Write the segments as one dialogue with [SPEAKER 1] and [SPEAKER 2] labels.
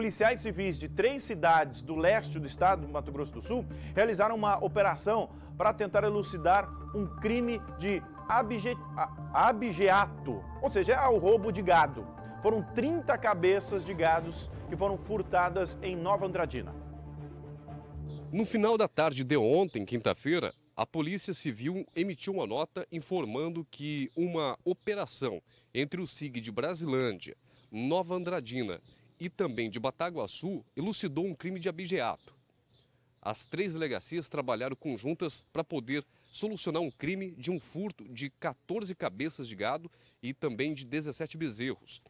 [SPEAKER 1] policiais civis de três cidades do leste do estado do Mato Grosso do Sul realizaram uma operação para tentar elucidar um crime de abje... abjeato, ou seja, é o roubo de gado. Foram 30 cabeças de gados que foram furtadas em Nova Andradina.
[SPEAKER 2] No final da tarde de ontem, quinta-feira, a Polícia Civil emitiu uma nota informando que uma operação entre o SIG de Brasilândia, Nova Andradina e também de Bataguaçu elucidou um crime de abigeato. As três delegacias trabalharam conjuntas para poder solucionar um crime de um furto de 14 cabeças de gado e também de 17 bezerros.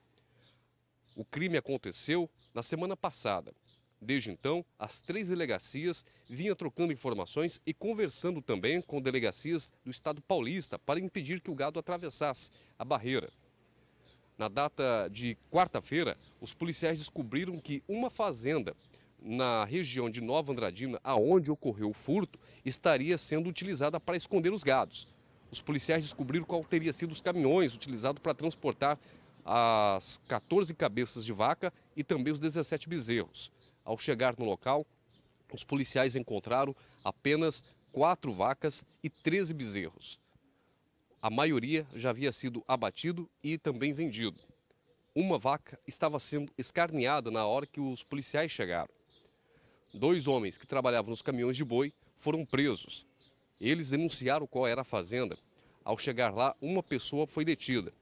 [SPEAKER 2] O crime aconteceu na semana passada. Desde então, as três delegacias vinham trocando informações e conversando também com delegacias do estado paulista para impedir que o gado atravessasse a barreira. Na data de quarta-feira, os policiais descobriram que uma fazenda na região de Nova Andradina, aonde ocorreu o furto, estaria sendo utilizada para esconder os gados. Os policiais descobriram qual teria sido os caminhões utilizados para transportar as 14 cabeças de vaca e também os 17 bezerros. Ao chegar no local, os policiais encontraram apenas quatro vacas e 13 bezerros. A maioria já havia sido abatido e também vendido. Uma vaca estava sendo escarneada na hora que os policiais chegaram. Dois homens que trabalhavam nos caminhões de boi foram presos. Eles denunciaram qual era a fazenda. Ao chegar lá, uma pessoa foi detida.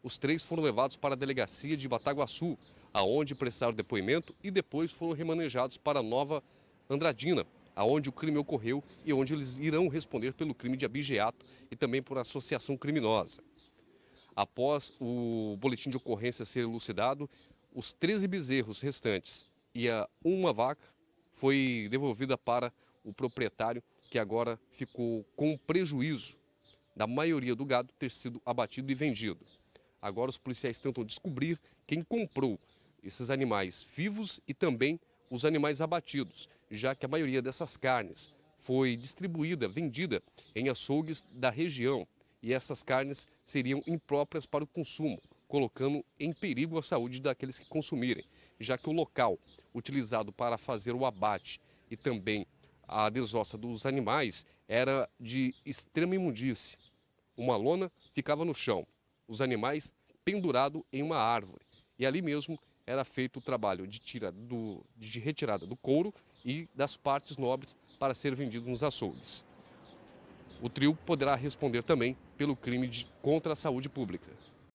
[SPEAKER 2] Os três foram levados para a delegacia de Bataguaçu, aonde prestaram depoimento e depois foram remanejados para Nova Andradina, aonde o crime ocorreu e onde eles irão responder pelo crime de abigeato e também por associação criminosa. Após o boletim de ocorrência ser elucidado, os 13 bezerros restantes e a uma vaca foi devolvida para o proprietário, que agora ficou com prejuízo da maioria do gado ter sido abatido e vendido. Agora os policiais tentam descobrir quem comprou esses animais vivos e também os animais abatidos, já que a maioria dessas carnes foi distribuída, vendida em açougues da região e essas carnes seriam impróprias para o consumo, colocando em perigo a saúde daqueles que consumirem, já que o local utilizado para fazer o abate e também a desossa dos animais era de extrema imundície. Uma lona ficava no chão, os animais pendurados em uma árvore. E ali mesmo era feito o trabalho de, tira do, de retirada do couro e das partes nobres para ser vendido nos açougues. O trio poderá responder também pelo crime de contra a saúde pública.